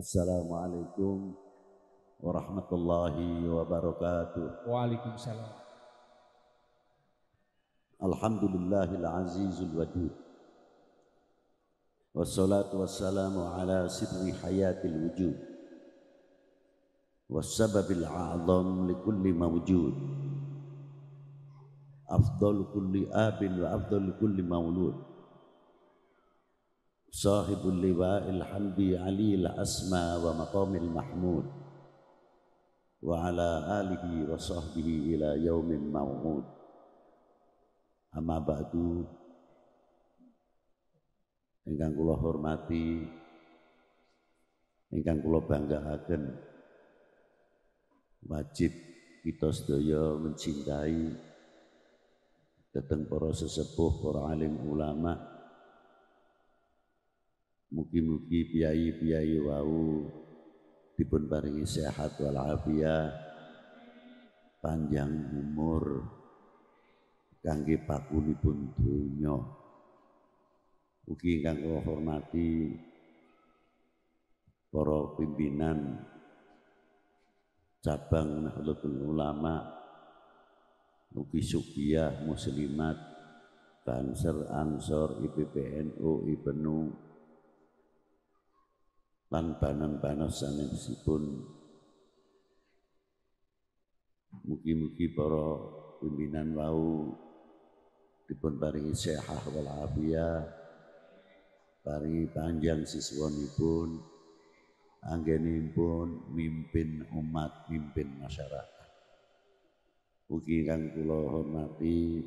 السلام عليكم ورحمة الله وبركاته وعليكم السلام الحمد لله العزيز الودود والصلاة والسلام على سر حياة الوجود والسبب الأعظم لكل موجود أفضل كل آب وأفضل كل مولود صاحب اللواء hamdi علي asma wa المحمود mahmud آله وصحبه إلى wa sahbihi ila بعد ingkang kula hormati ingkang kula banggaaken wajib kita sedaya mencintai datang para sesepuh, para alim ulama, Mugi-mugi biayi-biayi wau dipun paringi sehat wal panjang umur kangge pakunipun donya. Mugi ingkang kula hormati para pimpinan cabang Nahdlatul Ulama Mugi sukiyah Muslimat Banser Ansor IPPNU Ibnu lan banan-banan muki mugi-mugi para pimpinan wau dipun paringi sehat wal afiat paringi panjang siswanipun pun, mimpin umat mimpin masyarakat mugi kang kula hormati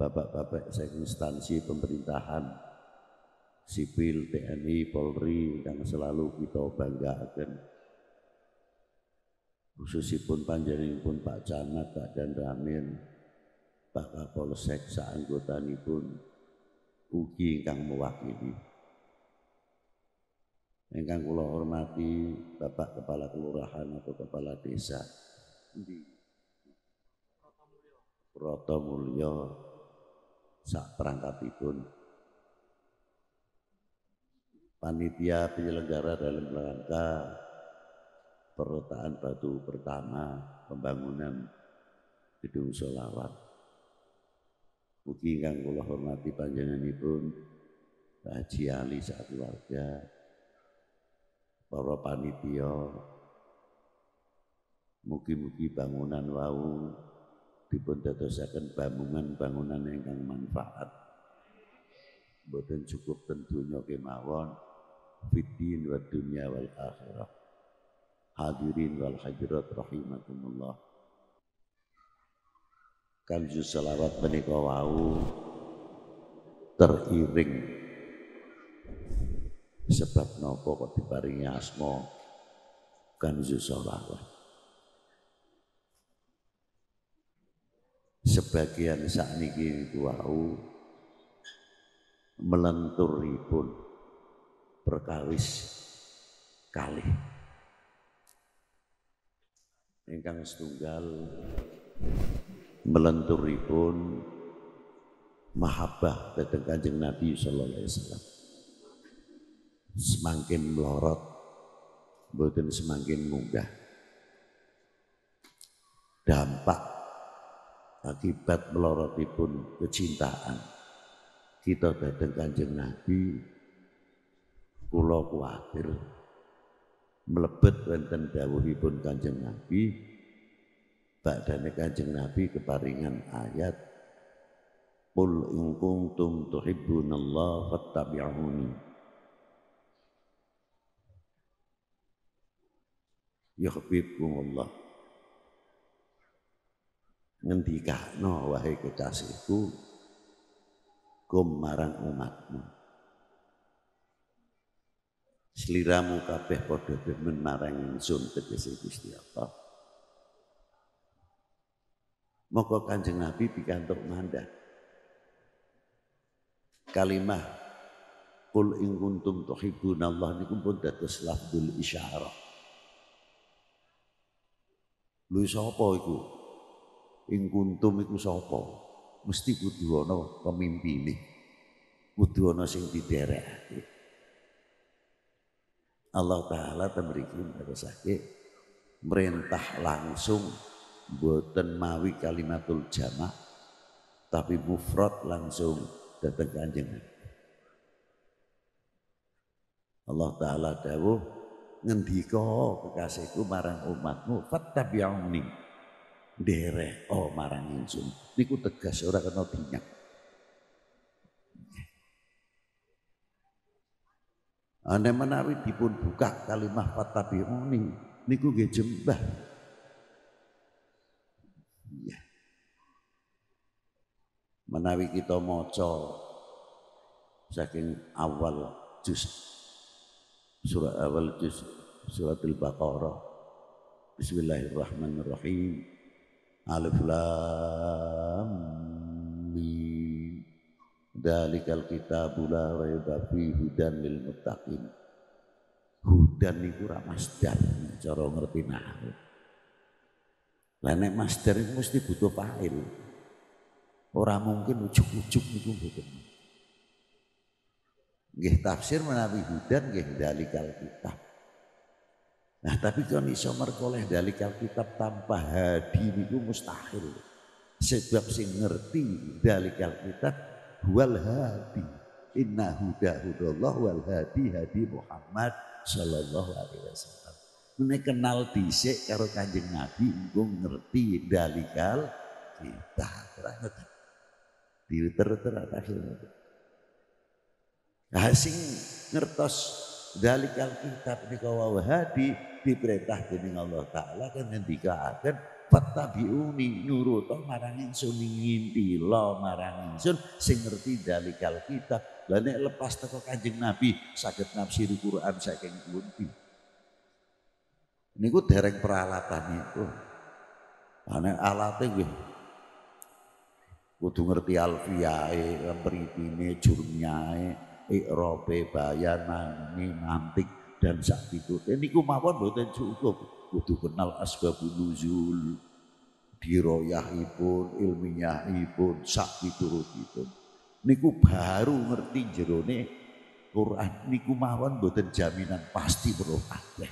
bapak-bapak saking instansi pemerintahan sipil, TNI, Polri yang selalu kita banggakan. Khususipun pun Pak Camat, Pak Dandamin, Pak Kapolsek pun, ugi ingkang mewakili. Ingkang kula hormati Bapak Kepala Kelurahan atau Kepala Desa. Proto Mulyo sak perangkatipun panitia penyelenggara dalam rangka perotaan batu pertama pembangunan gedung solawat. mungkin kang kula hormati panjenenganipun Pak Haji Ali saat keluarga, para panitia, mugi-mugi bangunan wau dipun dadosaken bangunan-bangunan yang manfaat. bukan cukup tentunya kemawon, fiddin wa dunya wal akhirah hadirin wal hadirat rahimakumullah kanjus salawat menika wau teriring sebab nopo kok diparingi asma kanjus salawat sebagian sakniki niku wau melenturipun berkawis kali. Ingkang setunggal melenturipun mahabbah datang kanjeng Nabi Sallallahu Alaihi Wasallam. Semakin melorot, bukan semakin munggah. Dampak akibat melorotipun kecintaan kita datang kanjeng Nabi kula kuatir melebet wonten dawuhipun Kanjeng Nabi badane Kanjeng Nabi keparingan ayat Qul in kuntum tuhibbunallaha fattabi'uni yuhibbukumullah ngendikakno wahai kekasihku kum marang umatmu Seliramu kabeh padha demen marang ingsun tegese Gusti Allah. Moko Kanjeng Nabi pikantuk mandat. Kalimah kul in kuntum tuhibbunallaha niku pun dados lafzul isyarah. Lho sapa iku? Ing kuntum iku sapa? Mesti kudu ana pemimpine. Kudu ana sing diderekake. Allah Ta'ala temerikin pada sakit merintah langsung buatan mawi kalimatul jamak tapi mufrad langsung datang kanjeng Allah Ta'ala dawuh ngendiko kekasihku marang umatmu fattabi'uni dereh oh marang insun niku tegas ora kena dinyak Anda nah, menawi dipun buka kalimah fatabi'uni niku nggih jembah. Ya. Menawi kita maca saking awal juz surah awal juz suratul Baqarah Bismillahirrahmanirrahim Alif Lam Dalikal kita bula raiba fi hudan lil mutakin Hudan niku ra masdar cara ngerti nahu Lah masdar mesti butuh fa'il. Orang mungkin ujuk-ujuk itu mboten. Gih tafsir menawi hudan gih dalikal kita Nah tapi kalau iso merkoleh dalikal kitab tanpa hadi itu mustahil. Sebab sih ngerti dalikal kitab wal hadi inna huda hudallah wal hadi hadi Muhammad sallallahu alaihi wasallam mene kenal dhisik karo Kanjeng Nabi engko ngerti dalikal kita terang diuter-uter akhir Nah, sing ngertos dalikal kitab nika wa diperintah dening Allah taala kan ngendikaaken Fattabiuni nyuruto marang ingsun ngintila marang ingsun sing ngerti dalikal kitab. kita, nek lepas teko Kanjeng Nabi saged nafsiri Quran saking pundi? Niku dereng peralatan niku. Ana alate nggih kudu ngerti alfiyae, mritine, jurnyae, ikrobe, ini mantik dan sak Ini niku mawon mboten cukup kudu kenal asbabun nuzul diroyahipun ilmiahipun sakti turutipun niku baru ngerti jerone Quran niku mawon boten jaminan pasti weruh kabeh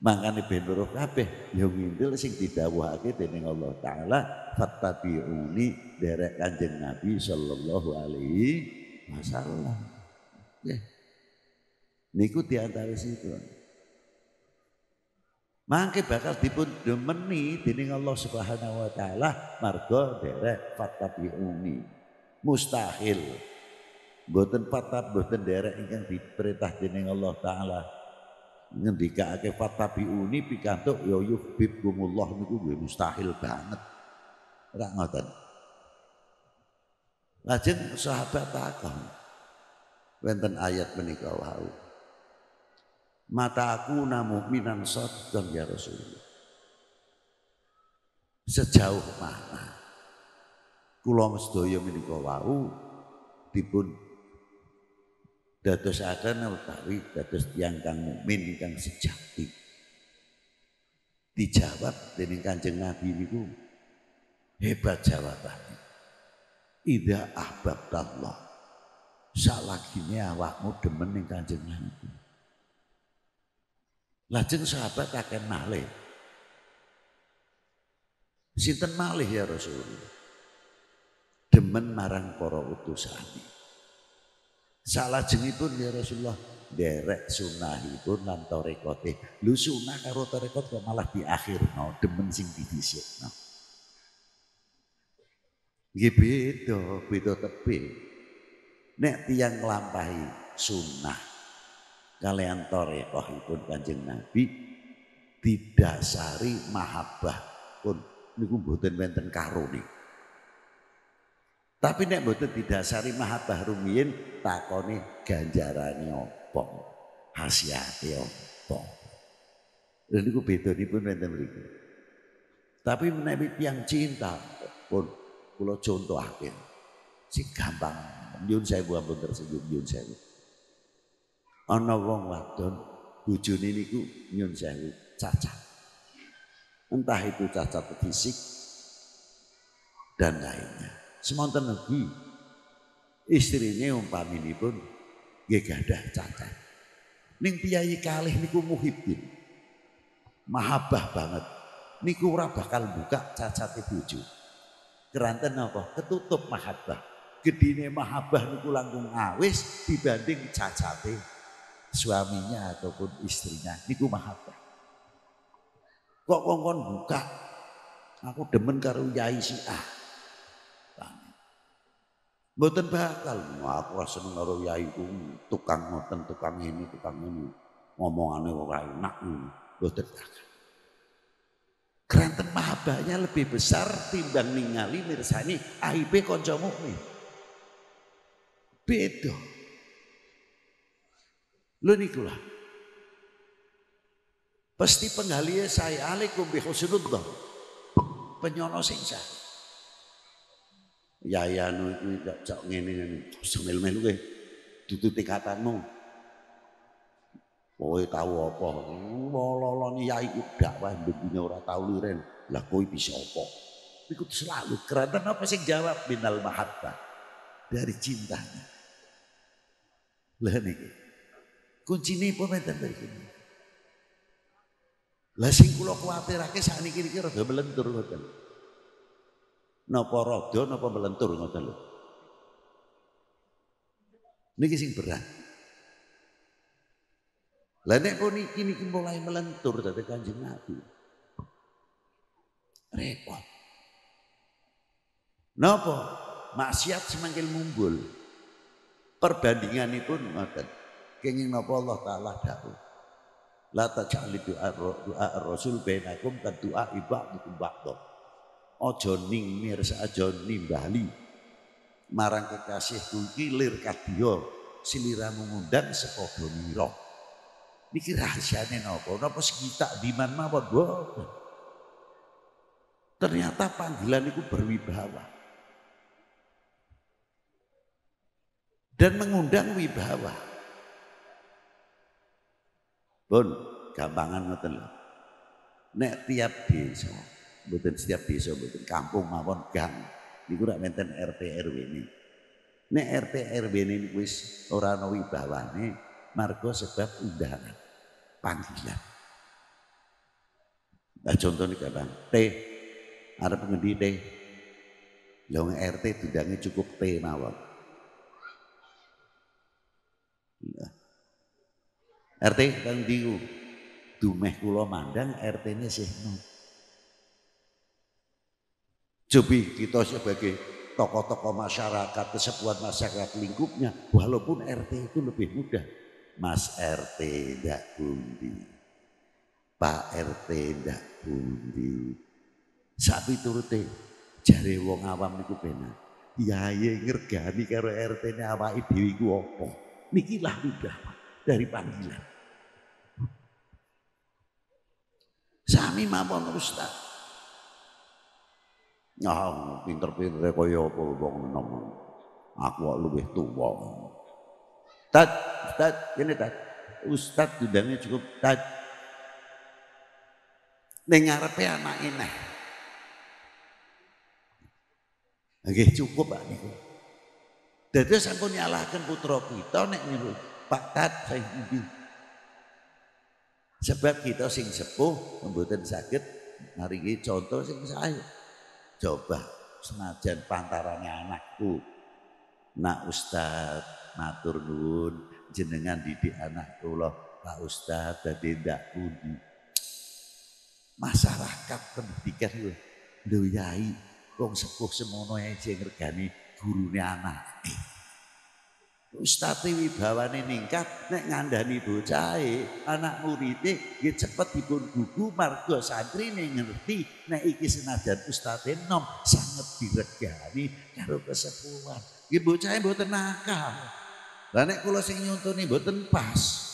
mangane ben weruh kabeh ya ngintil sing didhawuhake dening Allah taala fattabi'uni derek Kanjeng Nabi sallallahu alaihi wasallam nggih niku diantara situ Mangke bakal dipun demeni dening Allah Subhanahu wa taala marga derek fattabiuni. Mustahil. Boten fatab boten derek ingkang diperintah dening Allah taala. Ngendikake fattabiuni pikantuk ya yuhibbukumullah niku nggih mustahil banget. Ora ngoten. Lajeng sahabat takon. Wenten ayat menika wau mata aku namu minan sodon ya Rasulullah sejauh mana kula sedaya menika wau dipun datus akan utawi datus tiang kang mukmin kang sejati dijawab dening Kanjeng Nabi niku hebat jawabannya Ida ahbab Allah gini awakmu demen ning Kanjeng Nabi Lajeng sahabat akan malih. Sinten malih ya Rasulullah. Demen marang para utusan. Salah jengipun ya Rasulullah derek sunahibun dan torekote. Lu sunah karo torekot kok malah di akhir no, demen sing didisik. no. Nggih bedo tepi. Nek tiang lampahi sunnah kalian pun ya, kanjeng Nabi didasari mahabbah pun niku mboten wonten karuni. Tapi nek mboten didasari mahabbah rumiyin takone ganjarane apa? Hasiate apa? Lha niku pun wonten mriku. Tapi nek yang cinta pun kula contohake. Sing gampang. Nyun saya buah pun tersenyum nyun saya ana wong wadon bojone niku nyun sewu cacat. Entah itu cacat fisik dan lainnya. Semonten ugi istrine umpaminipun nggih gadah cacat. Ning piyayi kalih niku muhibbin. Mahabah banget. Niku ora bakal buka cacate bojo. Keranten apa? Ketutup mahabah. Gedine mahabah niku langkung awis dibanding cacate suaminya ataupun istrinya. Niku mahabbah. Kok kongkon buka? Aku demen karo yai si ah. Mboten bakal. Nah, aku ra seneng karo yai ku tukang ngoten, tukang ini, tukang ini. Ngomongane ora enak ngono. Mboten bakal. Keranten mahabbahnya lebih besar timbang ningali mirsani aibe kanca mukmin. Beda. Lho niku lah. Pasti penghalia saya alaikum bi husnuddah. Penyono sing ya, ya nu iku ya, cok ngene-ngene. Semel-melu ge. Dituti tingkatanmu. Kowe tau apa? Lololone yai ku wae bendine ora tahu liren. Lah kowe bisa apa? Iku selalu kerana apa sing jawab binal mahabbah dari cintanya. Lah niki. Kunci ini pun enten sini. Lah sing kula kuwatirake sakniki niki rada melentur ngoten. Napa rada napa melentur ngoten lho. Niki sing berat. Lah nek pun niki niki mulai melentur dadi Kanjeng Nabi. Repot. Napa? Maksiat semakin mumbul. Perbandingan pun ngoten. Kenging napa Allah taala dawuh. La taj'al doa doa rasul bainakum ka du'a ibadikum ba'da. Aja ning mirsa aja nimbali marang kekasihku kuwi lir kadya siliramu ngundang saka donira. Niki rahasiane napa? Napa sekitak diman mawon bo Ternyata panggilan itu berwibawa. Dan mengundang wibawa. Bun, gampangan ngoten lho. Nek tiap desa, mboten setiap desa mboten kampung mawon gang niku rak menten RT RW ini. Nek RT RW ini wis ora ana wibawane marga sebab undangan panggilan. Nah contoh contohnya kadang T ada pengendi T, Long RT tidaknya cukup T mawon. Nah, RT kang diu Dumeh kula mandang rt ini sih Cobi kita sebagai tokoh-tokoh masyarakat, kesepuan masyarakat lingkupnya, walaupun RT itu lebih mudah. Mas RT ndak pundi. Pak RT ndak pundi. Sapi turute jari wong awam niku Ya ya ngergani karo rt ini apa ibu iku apa? Nikilah mudah dari panggilan. Sami mawon Ustaz. Nah, pinter-pinter kaya apa wong enom. Aku kok luwih tuwa. Tat, tat, ini tat. Ustaz dudangnya cukup tat. Ning ngarepe anak ineh. Nggih cukup Pak niku. Dadi sampun nyalahkan putra kita nek nyuruh pakat sahibi. Sebab kita sing sepuh membuatkan sakit ini contoh sing saya. Coba senajan pantarannya anakku. Nak Ustad matur nuwun jenengan didik anak kula Pak Ustad tadi ndak pundi. Masyarakat pendidikan lho, lho yai wong sepuh semono aja ngergani gurune anak. Eh. Ustati wibawane ningkat nek ngandani bocahe anak muridnya nggih ya cepet dipun gugu santri nih ngerti nek iki senajan ustate nom sangat diregani karo kesepuhan. Nggih ya bocahe mboten nakal. Lah nek kula sing nyuntuni mboten pas.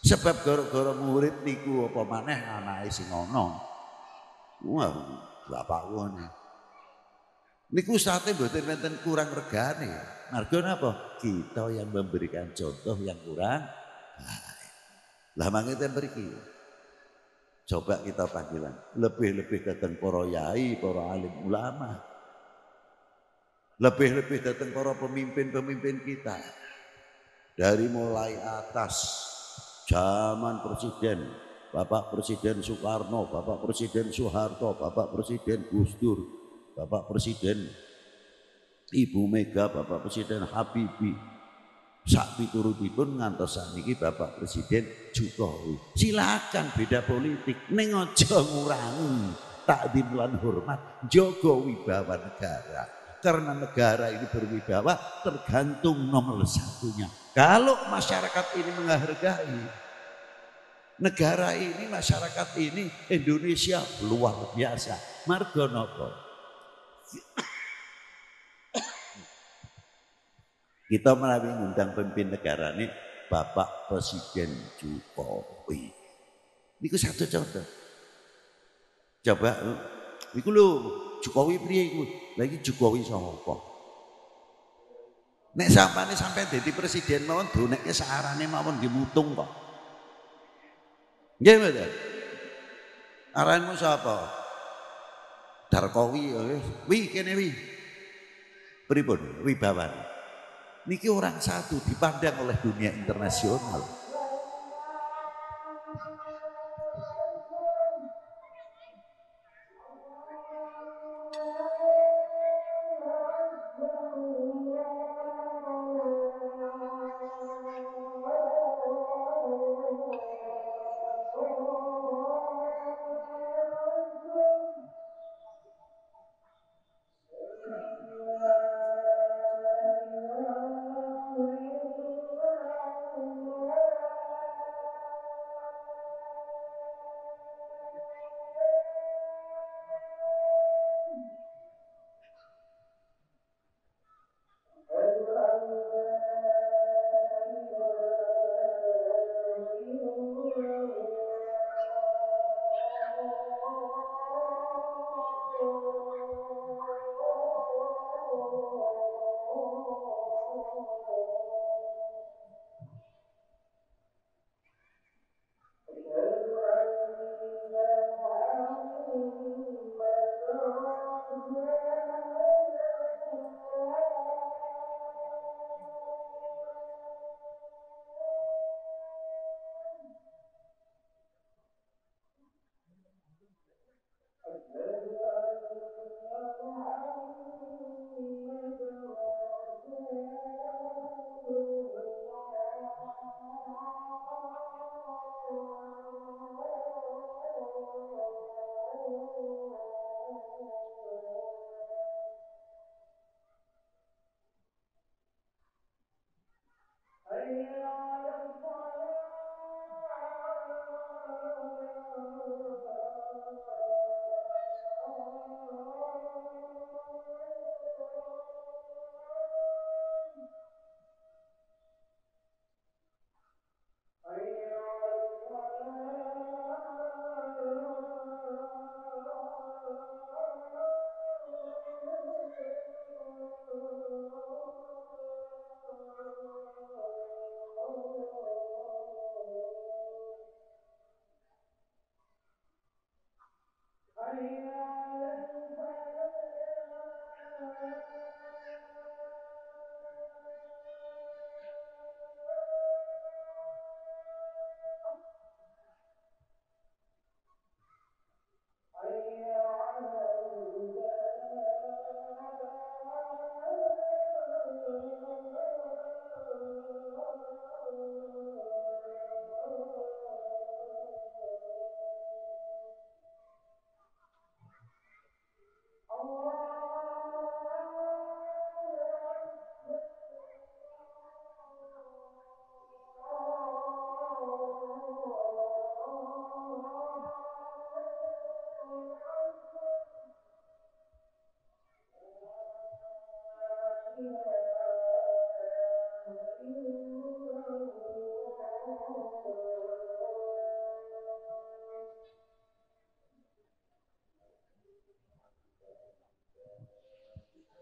Sebab gara-gara murid niku apa maneh anake sing ana. Wah, bapakku nih? Niku sate mboten menten kurang regani. Margo apa? Kita yang memberikan contoh yang kurang baik. Lah mangkene mriki. Coba kita panggilan lebih-lebih datang para yai, para alim ulama. Lebih-lebih datang para pemimpin-pemimpin kita. Dari mulai atas zaman presiden, Bapak Presiden Soekarno, Bapak Presiden Soeharto, Bapak Presiden Gus Dur, Bapak Presiden, Ibu Mega, Bapak Presiden Habibi. Habibie, turuti pun ngantos saniki Bapak Presiden Jokowi. Silakan beda politik ning aja ngurangi takdim lan hormat Jokowi bawa negara. Karena negara ini berwibawa tergantung nomor satunya. Kalau masyarakat ini menghargai negara ini, masyarakat ini, Indonesia luar biasa. Margono. Kita melalui undang pemimpin negara ini Bapak Presiden Jokowi. ini satu contoh. Coba ini eh, lo Jokowi pria itu, Lagi Jokowi sama Nek sampai nih sampai jadi presiden mawon neknya saarane mawon dimutung kok. gimana? mboten? Aranmu siapa? Darkowi ya, wi kene wi pripun wibawan niki orang satu dipandang oleh dunia internasional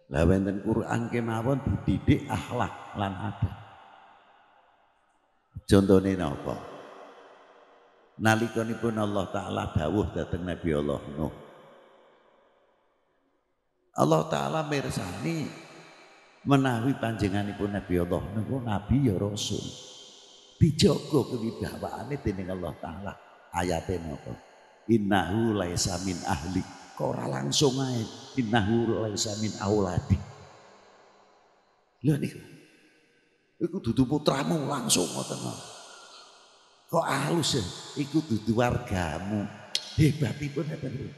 Lah wonten Quran kemawon dididik akhlak lan adab. Contone napa? nipun Allah taala dawuh dhateng Nabi Allah Nuh. Allah taala mirsani menawi panjenenganipun Nabi Allah niku nabi ya rasul. Dijogo kewibawaane dening Allah taala. Ayate napa? Innahu laisa min ahlik ora langsung ae innahu laisa min auladi. Lho niku. Iku dudu putramu langsung ngoten. Kok halus ya? Iku dudu wargamu. Hebatipun ngeten lho.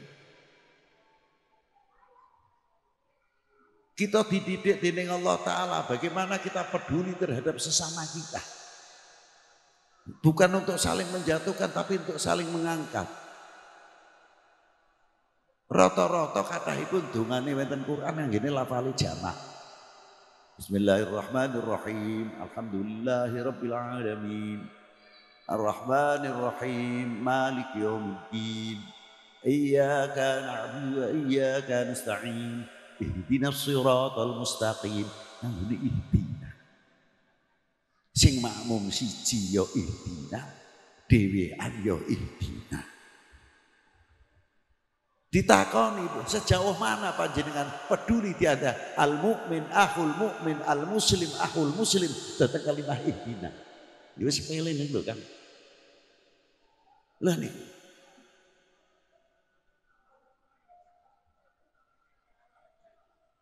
Kita dididik dening Allah Ta'ala bagaimana kita peduli terhadap sesama kita. Bukan untuk saling menjatuhkan tapi untuk saling mengangkat rata kata ibu dongane wonten Quran yang gini lafali jamak. Bismillahirrahmanirrahim. Alhamdulillahirabbil alamin. Arrahmanirrahim. Malik yaumiddin. Iyyaka na'budu wa iyyaka nasta'in. Ihdinas siratal mustaqim. Nang ihdina. Sing makmum siji ya ihdina, dhewean ya ihdina. Ditakoni sejauh mana panjenengan peduli tiada al mukmin ahul mukmin al muslim ahul muslim tentang kalimat ihdina. Ya, wis sepele nih kan. Lah nih.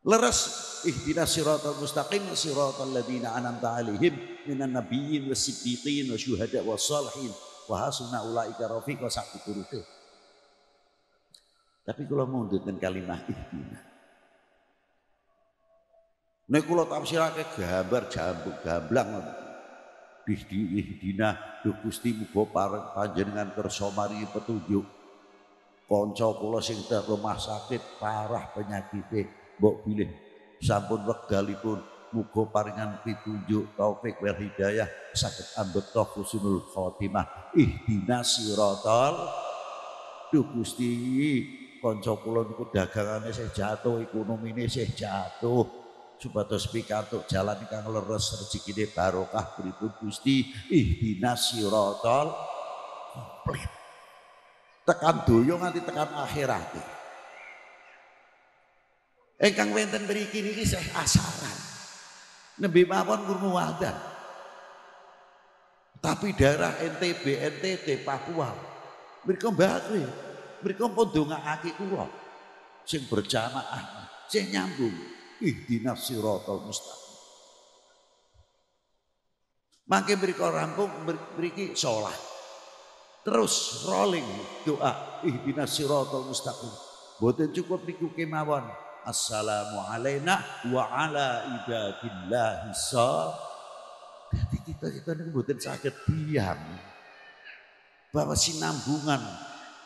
Leres ihdina siratal mustaqim siratal ladina an'amta alaihim minan nabiyyin wasiddiqin wasyuhada wasalihin wa hasuna ulaika rafiqa sa'du tapi kalau mau dengan kalimah ihdina. Nek kula tafsirake gambar jambu gamblang ihdina Duh Gusti muga panjenengan kersomari petunjuk. Konco kula sing rumah sakit parah penyakit, mbok pilih sampun wekdalipun muga paringan pitunjuk taufik wal hidayah saged ambekta husnul khotimah ihdina siratal Duh Gusti konco kulon ku dagangannya sih jatuh, ini sih jatuh. Coba Supados untuk jalan kang leres deh, barokah pripun Gusti dinasi rotol, komplit. Tekan dulu, nanti tekan akhirat. Engkang wenten kini ini saya asaran. Nabi mawon gurmu wadah. Tapi daerah NTB, NTT, Papua, mereka mereka kaki kula sing berjamaah sing nyambung ihdinas sirotol mustaqim Makin mereka rampung mereka sholat, terus rolling doa ihdinas sirotol mustaqim boten cukup niku kemawon assalamu alayna wa ala ibadillahi Jadi kita kita ini boten sakit diam bahwa sinambungan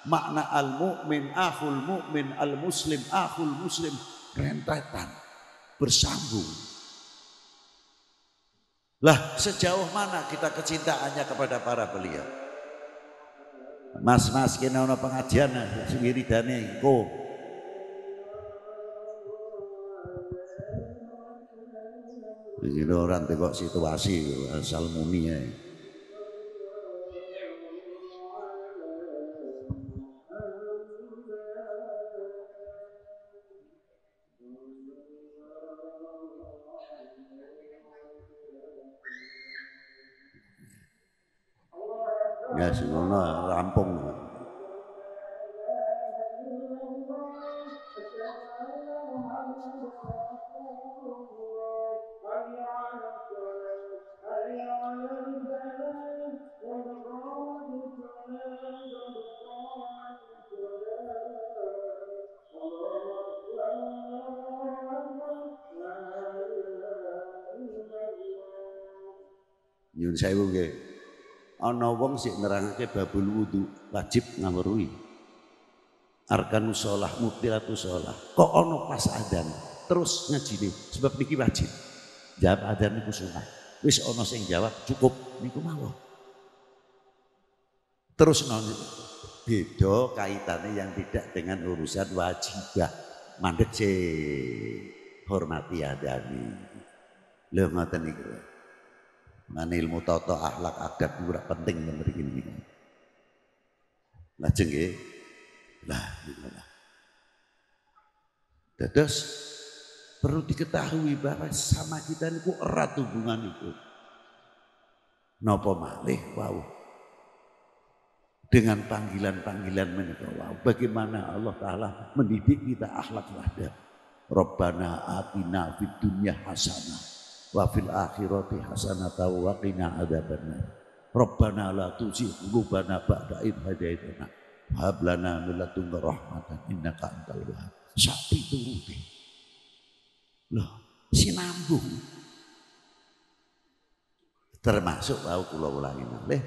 makna al mukmin akhul mukmin al muslim akhul muslim rentetan bersambung lah sejauh mana kita kecintaannya kepada para beliau mas-mas kena ono pengajian sendiri dane engko Ini orang tengok situasi asal muni ya. Nyun sewu nggih. ono wong sik nerangake babul wudu wajib ngamurui. Arkan sholah, mutilatu sholah. Kok ono pas adan terus ngajine sebab niki wajib. Jawab adan niku sunah. Wis ono sing jawab cukup niku mawon. Terus non beda kaitannya yang tidak dengan urusan wajibah Mandece, hormati hormati adani lho ngoten niku Mana ilmu tata akhlak adat itu penting memberi ini. Lajeng nggih. Lah, eh. gimana? Gitu Dados perlu diketahui bahwa sama kita niku erat hubungan itu. Nopo malih wow. Dengan panggilan-panggilan menikah, wow. Bagaimana Allah Ta'ala mendidik kita akhlak wadah. Rabbana atina fid dunya hasanah wa fil akhirati hasanata wa qina adzabannar rabbana la tuzigh qulubana ba'da id hadaitana hab lana min ladunka rahmatan innaka antal wahhab sapi turuti loh sinambung termasuk wau kula ulangi malih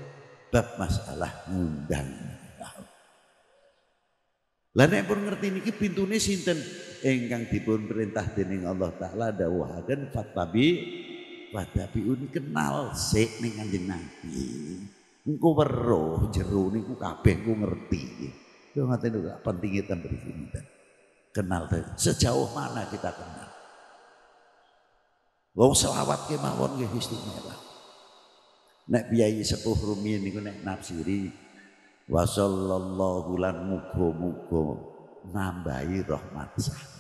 bab masalah ngundang lah nek pun ngerti niki pintune sinten? Ingkang dipun perintah dening Allah taala dawuhaken fatabi ini kenal sik ning Kanjeng Nabi. Engko weruh jero niku kabeh ku ngerti. Yo ngaten lho pentinge ya ten mriki Kenal sejauh mana kita kenal. Wong selawat kemawon nggih istimewa. Nek biayi sepuh rumiyin niku nek nafsiri wa sallallahu lan muga-muga nambahi rahmat salam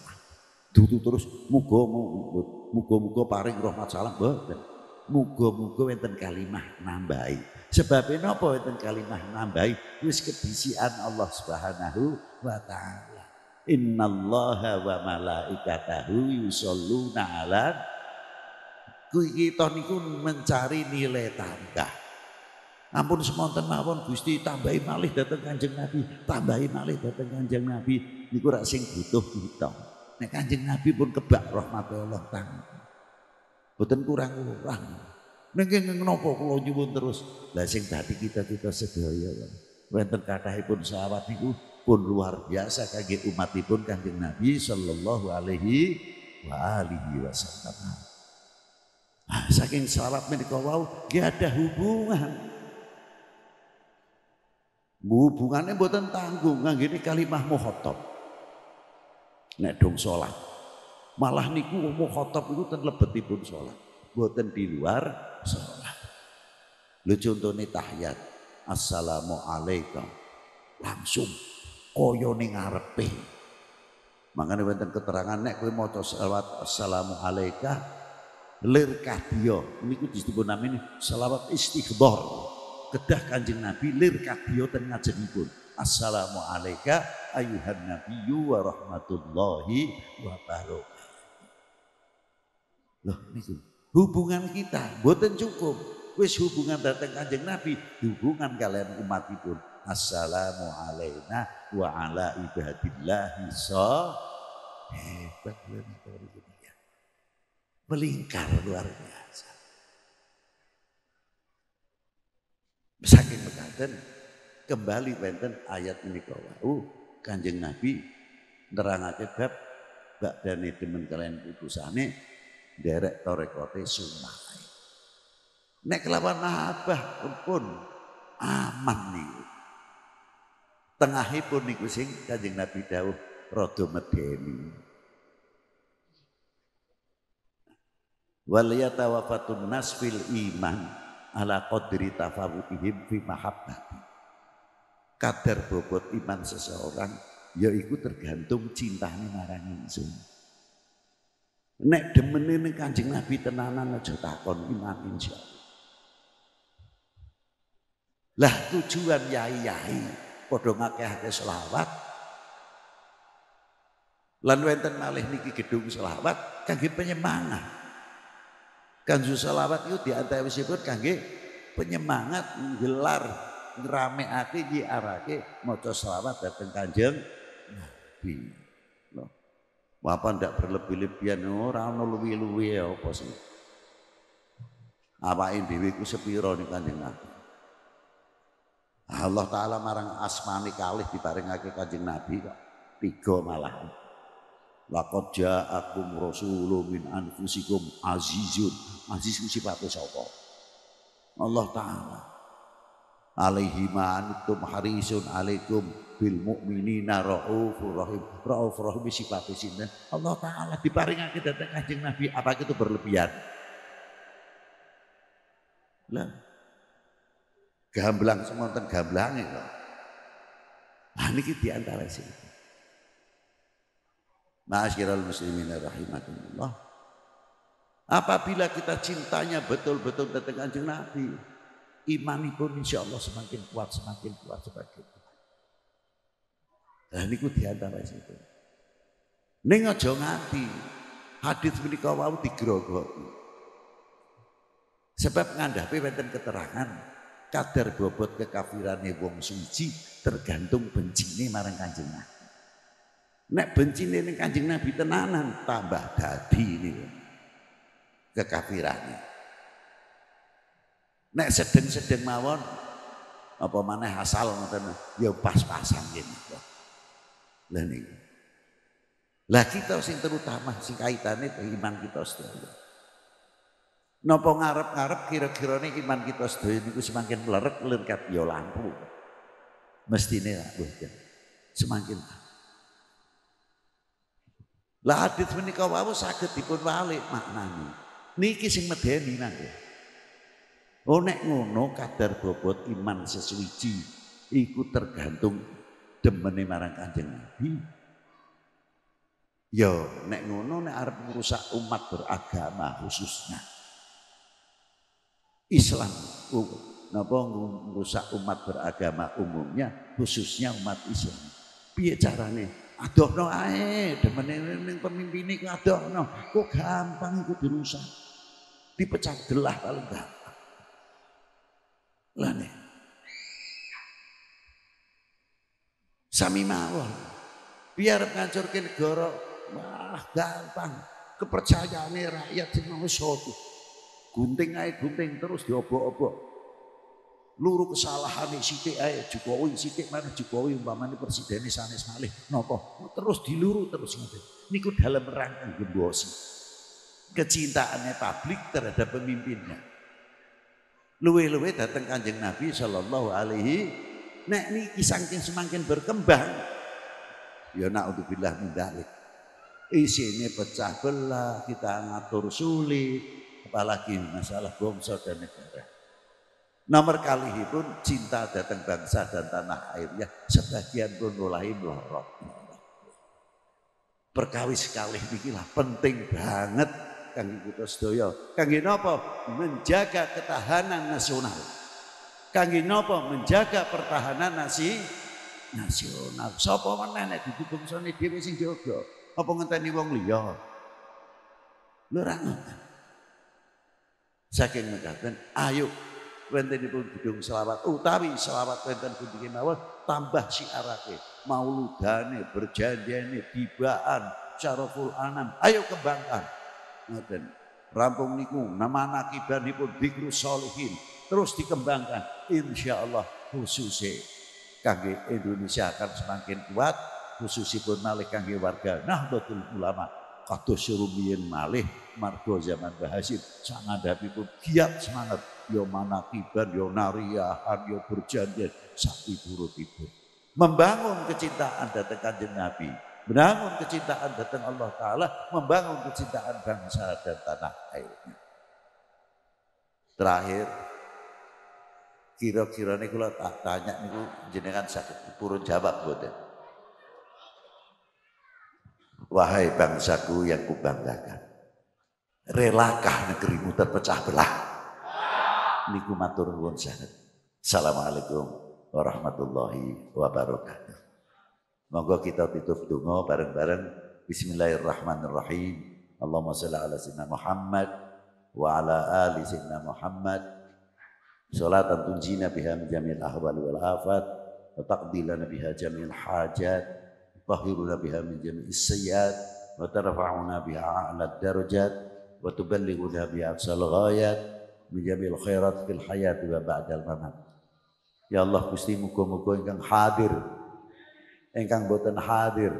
dudu terus muga-muga muga-muga paring rahmat salam mboten muga-muga wonten kalimah nambahi sebabnya napa wonten kalimah nambahi wis kebisian Allah Subhanahu wa taala innallaha wa malaikatahu yusholluna 'alan kita niku mencari nilai tambah Ampun semonten mawon Gusti tambahi malih dateng Kanjeng Nabi, tambahi malih dateng Kanjeng Nabi niku rak sing butuh kita. Nek Kanjeng Nabi pun kebak rahmat Allah tang, Boten kurang-kurang. Niki napa kula nyuwun terus. Lah sing dadi kita-kita sedaya wonten kathahipun sahabat niku pun luar biasa kangge umatipun Kanjeng Nabi sallallahu alaihi wa alihi wasallam. Ah, saking salat menika wau ada hubungan Hubungannya buatan tanggung gini kalimah muhotob. Nek dong sholat. Malah niku muhotob itu terlebih pun sholat. Buatan di luar sholat. Lu nih tahiyat. Assalamualaikum. Langsung koyo nih ngarepe. Makanya wonten keterangan nek kowe maca assalamu assalamualaikum lir dia niku disebut namanya selawat istighdhar kedah kanjeng Nabi lir kabiyoten ngajengipun. Assalamualaikum ayuhan nabiyyu wa rahmatullahi wa barakatuh. Loh hubungan kita boten cukup. Wis hubungan datang kanjeng Nabi, hubungan kalian umatipun. Assalamu alaina wa ala ibadillahi Hebat, ya. Melingkar luar biasa. Saking mekaten kembali wonten ayat menika wau Kanjeng Nabi nerangake bab badane demen kalian putusane derek torekote sumpah. Nek kelawan abah pun aman nih. Tengahipun niku sing Kanjeng Nabi dawuh rada medeni. Wal yatawafatun iman ala qadri tafawutihim fi mahabbati. Kadar bobot iman seseorang yaiku tergantung cintane marang ingsun. Nek demene ning Kanjeng Nabi tenanan aja takon iman insya Lah tujuan yai-yai padha ngakeh-akeh selawat. Lan wonten malih niki gedung selawat kangge penyemangat. Kanzu selawat itu diantawisipun kangge penyemangat gelar rame nggelar ngramekake ke moco selawat dateng Kanjeng Nabi. Loh. Apa ndak berlebih-lebihan oh, orang no luwi-luwi ya, apa sih? Apa ini sepiro sepiro nih Kanjeng Nabi. Allah Ta'ala marang asmani kalih diparingake kanjeng Nabi kok. Tiga malah. Laqad ja'akum rasulun min anfusikum azizun. Aziz ku sifate sapa? Allah taala. Alaihi ma'antum harisun alaikum bil mu'minina raufur rahim. Raufur rahim sifate sinten? Allah taala diparingake dhateng Kanjeng Nabi apa itu berlebihan? Lah. Gamblang semonten gamblange kok. Nah, niki diantara sini. Ma'asyiral muslimin rahimakumullah. Apabila kita cintanya betul-betul tentang anjing Nabi, iman pun insya Allah semakin kuat, semakin kuat, semakin kuat. Dan ku diantara situ. Neng aja ngati, hadis menika wau digrogoki. Sebab ngandhapi wonten keterangan kadar bobot kekafirane wong suci tergantung bencine marang kanjeng Nabi. Nek benci nih kanjeng Nabi tenanan tambah dadi ini kekafirannya. Nek sedeng-sedeng mawon apa mana asal ngoten ya pas-pasan gitu. Lah niku. Lah kita sing terutama sing kaitane iman kita sedaya. Napa ngarep-ngarep kira-kira nih iman kita sedaya niku semakin lerek lengkap ya lampu. Mestine lah semakin lah hadis menika wau saged dipun walik maknane. Niki sing medeni nangge. Oh nek ngono kadar bobot iman sesuci iku tergantung demene marang Kanjeng Nabi. Yo ya, nek ngono nek arep merusak umat beragama khususnya Islam um, napa merusak umat beragama umumnya khususnya umat Islam. Piye carane? adohno ae demene ning pemimpine ku no, kok gampang iku dirusak dipecah delah paling gampang lah nih sami mawon biar ngancurke negara wah gampang kepercayaane rakyat sing mau gunting ae gunting terus diobok-obok Luru kesalahane si ae Jokowi sithik mana Jokowi umpamanya nih sanes malih nopo terus diluru terus ini Niku dalam rangka gembosi. Kecintaannya publik terhadap pemimpinnya. Luwe-luwe datang kanjeng Nabi sallallahu Alaihi Nek niki saking semakin berkembang Ya na'udzubillah min isi Isinya pecah belah Kita ngatur sulit Apalagi masalah bangsa dan negara Nomor kali pun cinta datang bangsa dan tanah airnya sebagian pun mulai melorot. Perkawis kali inilah penting banget Kang Kuto Sedoyo. Kang Ginopo menjaga ketahanan nasional. Kang Ginopo menjaga pertahanan nasi nasional. Sopo menenek di dudu sana dia sing jaga. Apa ngenteni wong liya? Lurang. Saking mengatakan, ayo wentenipun gedung selawat utawi selawat wenten pundi mawon tambah siarake mauludane berjanjiane tibaan syaraful anam ayo kembangkan ngoten rampung niku nama nakibanipun bikru solihin terus dikembangkan insya Allah khususnya kangge Indonesia akan semakin kuat khususnya pun malih kangge warga Nahdlatul Ulama kados rumiyin malih margo zaman Mbah Hasim sangadhapipun giat semangat yo manakiban, yo nariahan, yo berjanjian, sakti buruk itu. Membangun kecintaan datang kanjeng Nabi, membangun kecintaan datang Allah Ta'ala, membangun kecintaan bangsa dan tanah airnya. Terakhir, kira-kira ini kalau tak tanya ini jenengan sakit purun jawab boten. Wahai bangsaku yang kubanggakan, relakah negerimu terpecah belah? niku matur nuwun sanget. Assalamualaikum warahmatullahi wabarakatuh. Monggo kita tutup donga bareng-bareng Bismillahirrahmanirrahim. Allahumma shalli ala sayyidina Muhammad wa ala ali sayyidina Muhammad. Salatan tunjina biha min jamil ahwal wal afat wa taqdilana biha jamil hajat tahiruna biha min jamil sayyiat وترفعنا بها darajat wa وتبلغنا biha أقصى ghayat menjamil khairat fil hayat wa ba'dal mamat. Ya Allah Gusti muga-muga ingkang hadir ingkang boten hadir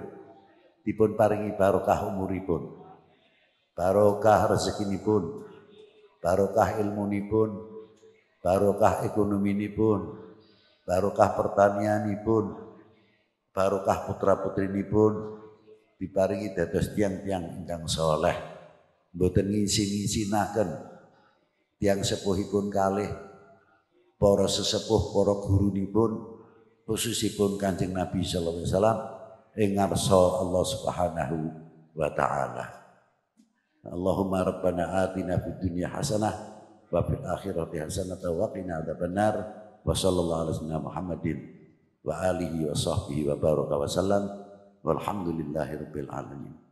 dipun paringi barokah umuripun. Barokah rezekinipun. Barokah ilmunipun. Barokah ekonominipun. Barokah pertanianipun. Barokah putra-putrinipun diparingi dados tiang-tiang ingkang soleh. Mboten ngisi-ngisinaken -ngisi tiang sepuhipun kalih para sesepuh para nipun khususipun Kanjeng Nabi sallallahu alaihi wasallam ing Allah Subhanahu wa taala. Allahumma rabbana atina fid dunya hasanah wa fil akhirati hasanah wa qina adzabannar wa sallallahu alaihi wasallam Muhammadin wa alihi wa sahbihi wa baraka wa sallam walhamdulillahi rabbil alamin.